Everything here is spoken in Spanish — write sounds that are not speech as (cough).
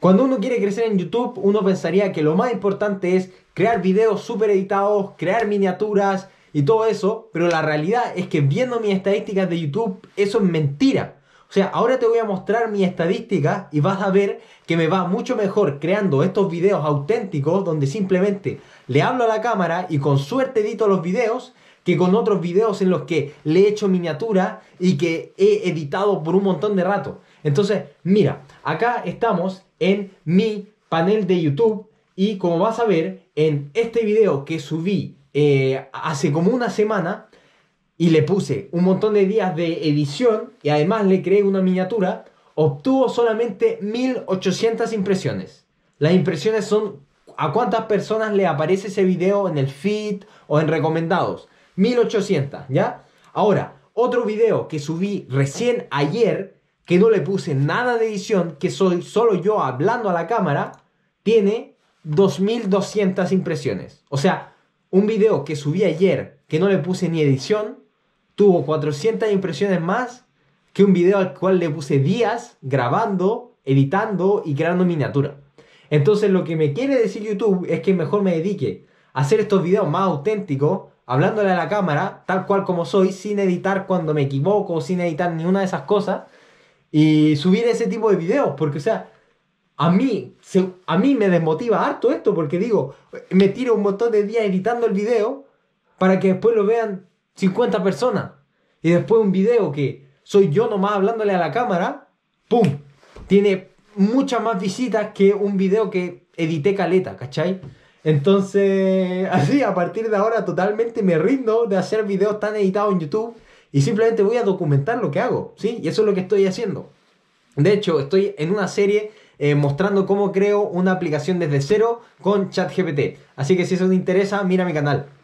Cuando uno quiere crecer en YouTube, uno pensaría que lo más importante es crear videos super editados, crear miniaturas y todo eso, pero la realidad es que viendo mis estadísticas de YouTube, eso es mentira. O sea, ahora te voy a mostrar mi estadística y vas a ver que me va mucho mejor creando estos videos auténticos donde simplemente le hablo a la cámara y con suerte edito los videos que con otros videos en los que le he hecho miniatura y que he editado por un montón de rato. Entonces, mira, acá estamos en mi panel de YouTube y como vas a ver en este video que subí eh, hace como una semana, y le puse un montón de días de edición y además le creé una miniatura, obtuvo solamente 1800 impresiones. Las impresiones son a cuántas personas le aparece ese video en el feed o en recomendados. 1800, ¿ya? Ahora, otro video que subí recién ayer, que no le puse nada de edición, que soy solo yo hablando a la cámara, tiene 2200 impresiones. O sea, un video que subí ayer, que no le puse ni edición, tuvo 400 impresiones más que un video al cual le puse días grabando, editando y creando miniatura. Entonces lo que me quiere decir YouTube es que mejor me dedique a hacer estos videos más auténticos, hablándole a la cámara, tal cual como soy, sin editar cuando me equivoco, sin editar ni una de esas cosas, y subir ese tipo de videos, porque o sea, a mí, a mí me desmotiva harto esto, porque digo, me tiro un montón de días editando el video para que después lo vean 50 personas. Y después un video que soy yo nomás hablándole a la cámara, ¡pum! Tiene muchas más visitas que un video que edité caleta, ¿cachai? Entonces, (laughs) así, a partir de ahora totalmente me rindo de hacer videos tan editados en YouTube y simplemente voy a documentar lo que hago, ¿sí? Y eso es lo que estoy haciendo. De hecho, estoy en una serie eh, mostrando cómo creo una aplicación desde cero con ChatGPT. Así que si eso te interesa, mira mi canal.